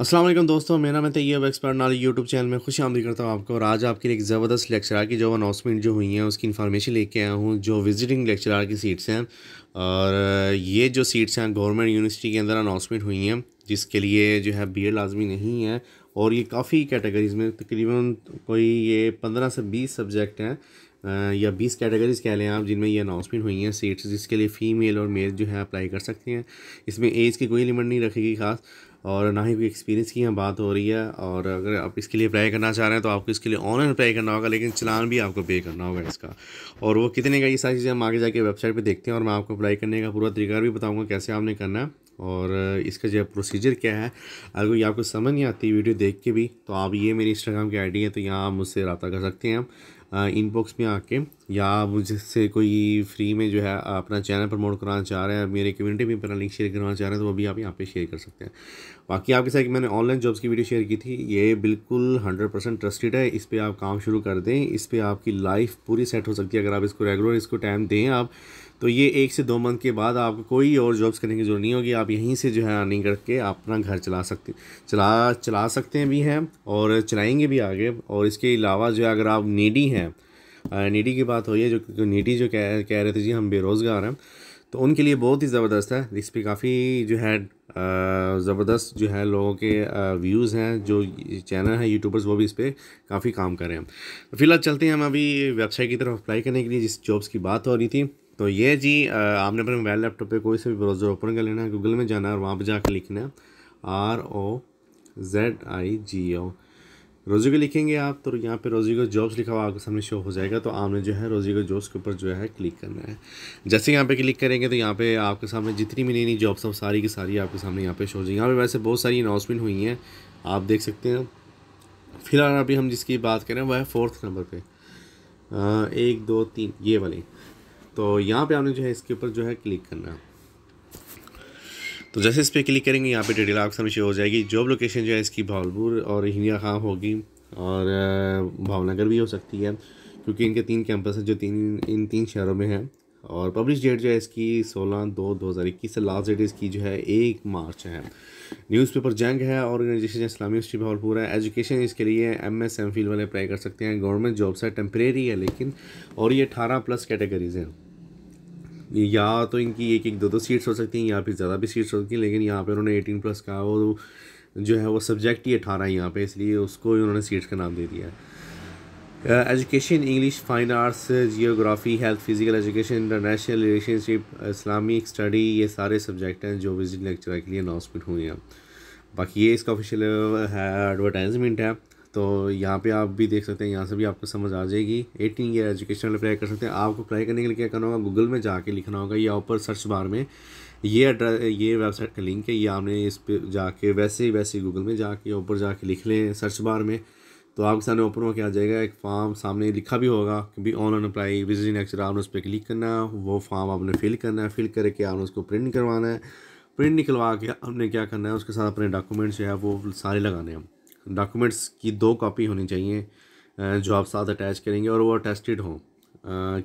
असलम दोस्तों मेरा मैं तैयब एक्सपर्ट नाली यूट्यूब चैनल में खुशी आमदी करता हूँ आपको और आज आपके लिए एक ज़बरदस्त लेक्चरार की जो अनाउंसमेंट जो हुई है उसकी इन्फॉर्मेशन लेके आया हूँ जो विजिटिंग लेक्चरार की सीट्स हैं और ये जो सीट्स हैं गवर्नमेंट यूनिवर्सिटी के अंदर अनाउंसमेंट हुई हैं जिसके लिए जो है बी लाजमी नहीं है और ये काफ़ी कैटेगरीज में तकरीबन कोई ये पंद्रह से बीस सब्जेक्ट हैं या बीस कैटेगरीज कह लें आप जिनमें ये अनाउंसमेंट हुई हैं सीट्स जिसके लिए फ़ीमेल और मेल जो है अप्लाई कर सकते हैं इसमें एज की कोई लिमिट नहीं रखेगी खास और ना ही कोई एक्सपीरियंस की यहाँ बात हो रही है और अगर आप इसके लिए अप्लाई करना चाह रहे हैं तो आपको इसके लिए ऑनलाइन अप्लाई करना होगा लेकिन चलान भी आपको पे करना होगा इसका और वो कितने का ये सारी चीज़ें हम आगे जाके वेबसाइट पर देखते हैं और मैं आपको अप्लाई करने का पूरा तरीका भी बताऊँगा कैसे आपने करना है और इसका जो प्रोसीजर क्या है अगर ये आपको समझ नहीं आती वीडियो देख के भी तो आप ये मेरी इंस्टाग्राम की आईडी है तो यहाँ आप मुझसे रबा कर सकते हैं इनबॉक्स में आके या आप मुझसे कोई फ्री में जो है अपना चैनल प्रमोट कराना चाह रहे हैं मेरे कम्युनिटी में अपना लिंक शेयर करवाना चाह रहे हैं तो वो भी आप यहाँ पे शेयर कर सकते हैं बाकी आपके साथ मैंने ऑनलाइन जॉब्स की वीडियो शेयर की थी ये बिल्कुल हंड्रेड परसेंट ट्रस्टेड है इस पर आप काम शुरू कर दें इस पर आपकी लाइफ पूरी सेट हो सकती है अगर आप इसको रेगुलर इसको टाइम दें आप तो ये एक से दो मंथ के बाद आपको कोई और जॉब्स करने की जरूरत नहीं होगी आप यहीं से जो है अर्निंग करके अपना घर चला सकते चला चला सकते हैं भी हैं और चलाएंगे भी आगे और इसके अलावा जो है अगर आप नीडी हैं हैं नीटी की बात हो रही है जो नीटी जो कह कह रहे थे जी हम बेरोज़गार हैं तो उनके लिए बहुत ही ज़बरदस्त है इस पर काफ़ी जो है ज़बरदस्त जो है लोगों के व्यूज़ हैं जो चैनल हैं यूट्यूबर्स वो भी इस पर काफ़ी काम कर रहे हैं तो फिलहाल चलते हैं हम अभी वेबसाइट की तरफ अप्लाई करने के लिए जिस जॉब्स की बात हो रही थी तो ये जी आपने अपने मोबाइल लैपटॉप पे कोई से भी ब्राउज़र ओपन कर लेना है गूगल में जाना है और वहाँ पर जाकर लिखना है आर ओ जेड आई जी ओ रोज़ी को लिखेंगे आप तो यहाँ पे रोज़ी को जॉब्स लिखा हुआ आपके सामने शो हो जाएगा तो आपने जो है रोज़ी को जॉब्स के ऊपर जो है क्लिक करना है जैसे यहाँ पे क्लिक करेंगे तो यहाँ पे आपके सामने जितनी भी नई नई जॉब्स हैं सारी की सारी आपके सामने यहाँ पे शो हो जाएगी यहाँ पर वैसे बहुत सारी अनाउंसमेंट हुई हैं आप देख सकते हैं फिलहाल अभी हम जिसकी बात करें वह है फोर्थ नंबर पर एक दो तीन ये वाली तो यहाँ पर आपने जो है इसके ऊपर जो है क्लिक करना है तो जैसे इस पर क्लिक करेंगे यहाँ पे डिटेल आपके सामने हो जाएगी जॉब लोकेशन जो है इसकी भावलपुर और हिंदिया खां होगी और भावनगर भी हो सकती है क्योंकि इनके तीन कैंपस हैं जो तीन इन तीन शहरों में हैं और पब्लिश डेट जो है इसकी सोलह दो दो हज़ार इक्कीस से लास्ट डेट इसकी जो है एक मार्च है न्यूज़पेपर जंग है ऑर्गेनाइजेशन इस्लामी यूनिवर्सिटी भावलपुर है एजुकेशन इसके लिए एम एस एम फील वाले अप्लाई कर सकते हैं गवर्नमेंट जॉब्स है टेम्परेरी है लेकिन और ये अठारह प्लस कैटेगरीज हैं या तो इनकी एक एक दो दो सीट्स हो सकती हैं या फिर ज़्यादा भी सीट्स हो सकती हैं लेकिन यहाँ पे उन्होंने एटीन प्लस कहा वो जो है वो सब्जेक्ट ही अठारह है यहाँ पे इसलिए उसको उन्होंने सीट्स का नाम दे दिया education English fine arts geography health physical education international relationship Islamic study ये सारे सब्जेक्ट हैं जो विजिट लेक्चर के लिए अनाउंसमेंट हुए हैं बाकी ये इसका ऑफिशियल एडवर्टाइजमेंट है तो यहाँ पे आप भी देख सकते हैं यहाँ से भी आपको समझ आ जाएगी एटीन ईयर एजुकेशन अप्लाई कर सकते हैं आपको अप्लाई करने के लिए क्या करना होगा गूगल में जाके लिखना होगा या ऊपर सर्च बार में ये एड्रेस ये वेबसाइट का लिंक है ये आपने इस पर जाके वैसे ही वैसे ही गूगल में जाके ऊपर जाके लिख लें सर्च बार में तो आपके सामने ओपन होकर आ जाएगा एक फॉर्म सामने लिखा भी होगा कि भी ऑनलाइन अप्लाई विजिटिंग एक्चर आपने उस पर क्लिक करना है वो फॉर्म आपने फिल करना है फिल करके आपने उसको प्रिंट करवाना है प्रिंट निकलवा के आपने क्या करना है उसके साथ अपने डॉक्यूमेंट्स जो है वो सारे लगाने हैं डॉक्यूमेंट्स की दो कॉपी होनी चाहिए जो आप साथ अटैच करेंगे और वो अटेस्टेड हों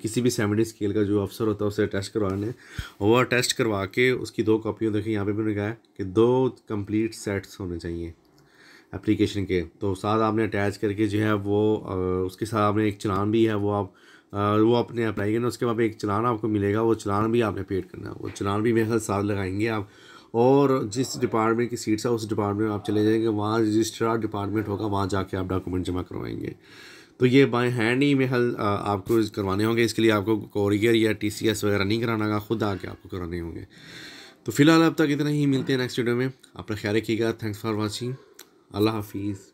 किसी भी सेवेंटी स्केल का जो अफसर होता है उसे टेस्ट करवाने वो टेस्ट करवा के उसकी दो कॉपियों देखिए यहाँ पे मैंने कहा है कि दो कंप्लीट सेट्स होने चाहिए एप्लीकेशन के तो साथ आपने अटैच करके जो है वो उसके साथ आपने एक चलान भी है वो आप वो अपने अप्लाई करना उसके बाद एक चलान आपको मिलेगा वो चलान भी आपने पेड करना है वो चलान भी मेरे साथ साथ लगाएंगे आप और जिस डिपार्टमेंट की सीट्स है उस डिपार्टमेंट में आप चले जाएंगे वहाँ रजिस्ट्रार डिपार्टमेंट होगा वहाँ जाके आप डॉक्यूमेंट जमा करवाएंगे तो ये बाय हैंड ही में हल आपको करवाने होंगे इसके लिए आपको कोरियर या टी वगैरह नहीं कराना होगा खुद आके आपको कराने होंगे तो फिलहाल अब तक इतना ही मिलते हैं नेक्स्ट वीडियो में अपना ख्याल रखिएगा थैंक्स फॉर वॉचिंग अल्लाह हाफिज़